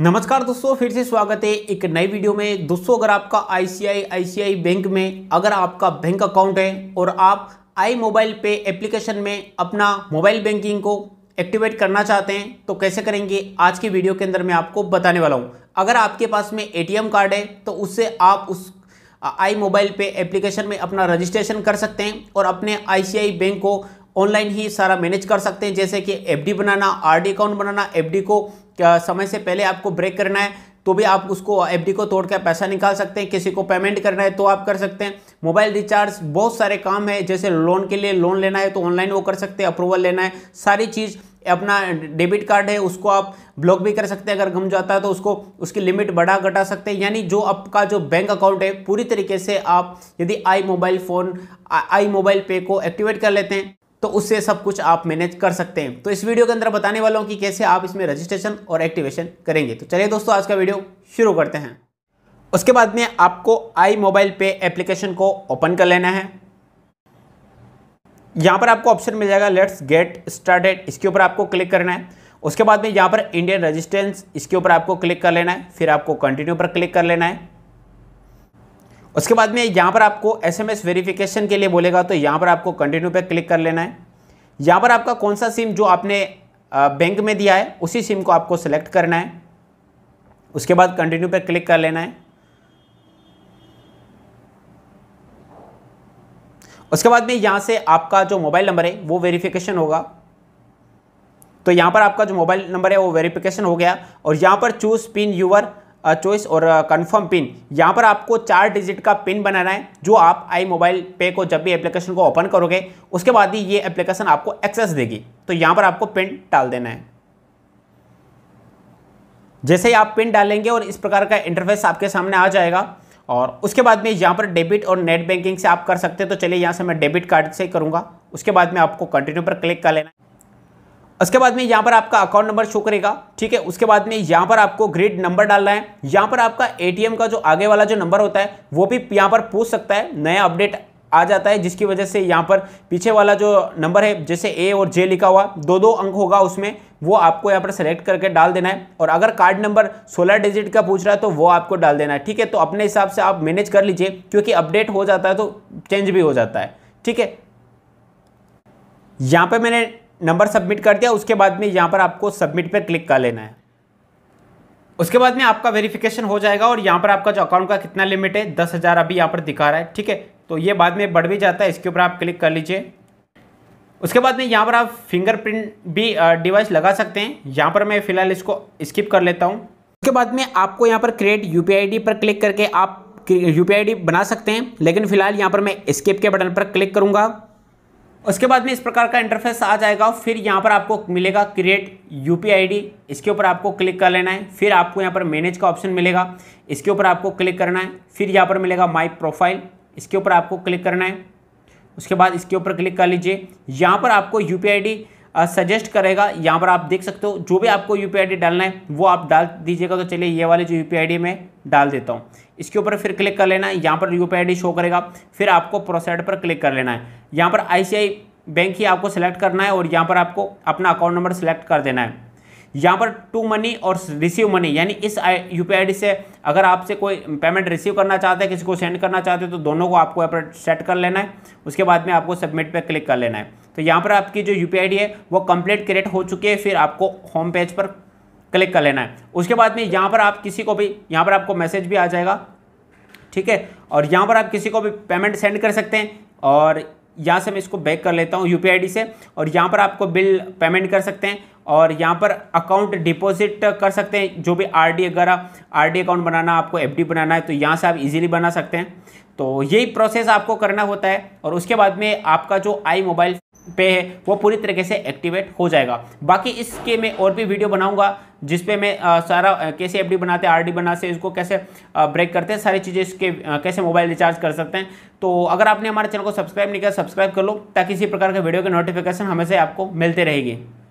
नमस्कार दोस्तों फिर से स्वागत है एक नई वीडियो में दोस्तों अगर आपका आईसीआईआईसीआई बैंक में अगर आपका बैंक अकाउंट है और आप आई मोबाइल पे एप्लीकेशन में अपना मोबाइल बैंकिंग को एक्टिवेट करना चाहते हैं तो कैसे करेंगे आज की वीडियो के अंदर मैं आपको बताने वाला हूँ अगर आपके पास में ए कार्ड है तो उससे आप उस आई मोबाइल पे एप्लीकेशन में अपना रजिस्ट्रेशन कर सकते हैं और अपने आई बैंक को ऑनलाइन ही सारा मैनेज कर सकते हैं जैसे कि एफडी बनाना आरडी अकाउंट बनाना एफडी को समय से पहले आपको ब्रेक करना है तो भी आप उसको एफडी को तोड़ कर पैसा निकाल सकते हैं किसी को पेमेंट करना है तो आप कर सकते हैं मोबाइल रिचार्ज बहुत सारे काम है जैसे लोन के लिए लोन लेना है तो ऑनलाइन वो कर सकते हैं अप्रूवल लेना है सारी चीज़ अपना डेबिट कार्ड है उसको आप ब्लॉक भी कर सकते हैं अगर गम जाता है तो उसको उसकी लिमिट बढ़ा घटा सकते हैं यानी जो आपका जो बैंक अकाउंट है पूरी तरीके से आप यदि iMobile phone iMobile pay को एक्टिवेट कर लेते हैं तो उससे सब कुछ आप मैनेज कर सकते हैं तो इस वीडियो के अंदर बताने वाला हूँ कि कैसे आप इसमें रजिस्ट्रेशन और एक्टिवेशन करेंगे तो चलिए दोस्तों आज का वीडियो शुरू करते हैं उसके बाद में आपको आई मोबाइल पे एप्लीकेशन को ओपन कर लेना है यहाँ पर आपको ऑप्शन मिल जाएगा लेट्स गेट स्टार्टेड इसके ऊपर आपको क्लिक करना है उसके बाद में यहाँ पर इंडियन रजिस्टेंस इसके ऊपर आपको क्लिक कर लेना है फिर आपको कंटिन्यू पर क्लिक कर लेना है उसके बाद में यहाँ पर आपको एसएमएस वेरिफिकेशन के लिए बोलेगा तो यहाँ पर आपको कंटिन्यू पे क्लिक कर लेना है यहाँ पर आपका कौन सा सिम जो आपने बैंक में दिया है उसी सिम को आपको सेलेक्ट करना है उसके बाद कंटिन्यू पे क्लिक कर लेना है उसके बाद में यहाँ से आपका जो मोबाइल नंबर है वो वेरीफिकेशन होगा तो यहाँ पर आपका जो मोबाइल नंबर है वो वेरीफिकेशन हो गया और यहाँ पर चूज़ पिन यूवर चॉइस और कंफर्म पिन यहाँ पर आपको चार डिजिट का पिन बनाना है जो आप आई मोबाइल पे को जब भी एप्लीकेशन को ओपन करोगे उसके बाद ही ये एप्लीकेशन आपको एक्सेस देगी तो यहाँ पर आपको पिन डाल देना है जैसे ही आप पिन डालेंगे और इस प्रकार का इंटरफेस आपके सामने आ जाएगा और उसके बाद में यहाँ पर डेबिट और नेट बैंकिंग से आप कर सकते हैं तो चलिए यहाँ से मैं डेबिट कार्ड से करूँगा उसके बाद में आपको कंटिन्यू पर क्लिक कर लेना है उसके बाद में यहाँ पर आपका अकाउंट नंबर शो करेगा ठीक है उसके बाद में यहाँ पर आपको ग्रेड नंबर डालना है यहाँ पर आपका एटीएम का जो आगे वाला जो नंबर होता है वो भी यहाँ पर पूछ सकता है नया अपडेट आ जाता है जिसकी वजह से यहाँ पर पीछे वाला जो नंबर है जैसे ए और जे लिखा हुआ दो दो अंक होगा उसमें वो आपको यहाँ पर सेलेक्ट करके डाल देना है और अगर कार्ड नंबर 16 डिजिट का पूछ रहा है तो वो आपको डाल देना है ठीक है तो अपने हिसाब से आप मैनेज कर लीजिए क्योंकि अपडेट हो जाता है तो चेंज भी हो जाता है ठीक है यहाँ पर मैंने नंबर सबमिट कर दिया उसके बाद में यहाँ पर आपको सबमिट पर क्लिक कर लेना है उसके बाद में आपका वेरिफिकेशन हो जाएगा और यहाँ पर आपका जो अकाउंट का कितना लिमिट है दस हज़ार अभी यहाँ पर दिखा रहा है ठीक है तो ये बाद में बढ़ भी जाता है इसके ऊपर आप क्लिक कर लीजिए उसके बाद में यहाँ पर आप फिंगरप्रिंट भी डिवाइस लगा सकते हैं यहाँ पर मैं फिलहाल इसको स्किप कर लेता हूँ उसके बाद में आपको यहाँ पर क्रिएट यू पी पर क्लिक करके आप यू बना सकते हैं लेकिन फिलहाल यहाँ पर मैं स्किप के बटन पर क्लिक करूँगा उसके बाद में इस प्रकार का इंटरफेस आ जाएगा फिर यहाँ पर आपको मिलेगा क्रिएट यू पी इसके ऊपर आपको क्लिक कर लेना है फिर आपको यहाँ पर मैनेज का ऑप्शन मिलेगा इसके ऊपर आपको क्लिक करना है फिर यहाँ पर मिलेगा माई प्रोफाइल इसके ऊपर आपको क्लिक करना है उसके बाद इसके ऊपर क्लिक कर लीजिए यहाँ पर आपको यू पी सजेस्ट करेगा यहाँ पर आप देख सकते हो जो भी आपको यू पी डालना है वो आप डाल दीजिएगा तो चलिए ये वाले जो यू पी मैं डाल देता हूँ इसके ऊपर फिर क्लिक कर लेना है यहाँ पर यू पी शो करेगा फिर आपको प्रोसाइड पर क्लिक कर लेना है यहाँ पर आई बैंक ही आपको सेलेक्ट करना है और यहाँ पर आपको अपना अकाउंट नंबर सेलेक्ट कर देना है यहाँ पर टू मनी और रिसीव मनी यानी इस यू पी से अगर आपसे कोई पेमेंट रिसीव करना चाहता है किसी को सेंड करना चाहते हैं तो दोनों को आपको यहाँ पर सेट कर लेना है उसके बाद में आपको सबमिट पर क्लिक कर लेना है तो यहाँ पर आपकी जो यू पी है वो कंप्लीट क्रिएट हो चुकी है फिर आपको होम पेज पर क्लिक कर लेना है उसके बाद में यहाँ पर आप किसी को भी यहाँ पर आपको मैसेज भी आ जाएगा ठीक है और यहाँ पर आप किसी को भी पेमेंट सेंड कर सकते हैं और यहाँ से मैं इसको बैक कर लेता हूँ यू से और यहाँ पर आपको बिल पेमेंट कर सकते हैं और यहाँ पर अकाउंट डिपॉजिट कर सकते हैं जो भी आरडी अगर आरडी अकाउंट बनाना आपको एफडी बनाना है तो यहाँ से आप इजीली बना सकते हैं तो यही प्रोसेस आपको करना होता है और उसके बाद में आपका जो आई मोबाइल पे है वो पूरी तरीके से एक्टिवेट हो जाएगा बाकी इसके मैं और भी वीडियो बनाऊंगा जिसपे मैं सारा कैसे एफडी बनाते हैं आरडी बनाते हैं इसको कैसे ब्रेक करते हैं सारी चीज़ें इसके कैसे मोबाइल रिचार्ज कर सकते हैं तो अगर आपने हमारे चैनल को सब्सक्राइब नहीं किया सब्सक्राइब कर लो ताकि इसी प्रकार के वीडियो के नोटिफिकेशन हमेशा आपको मिलते रहेगी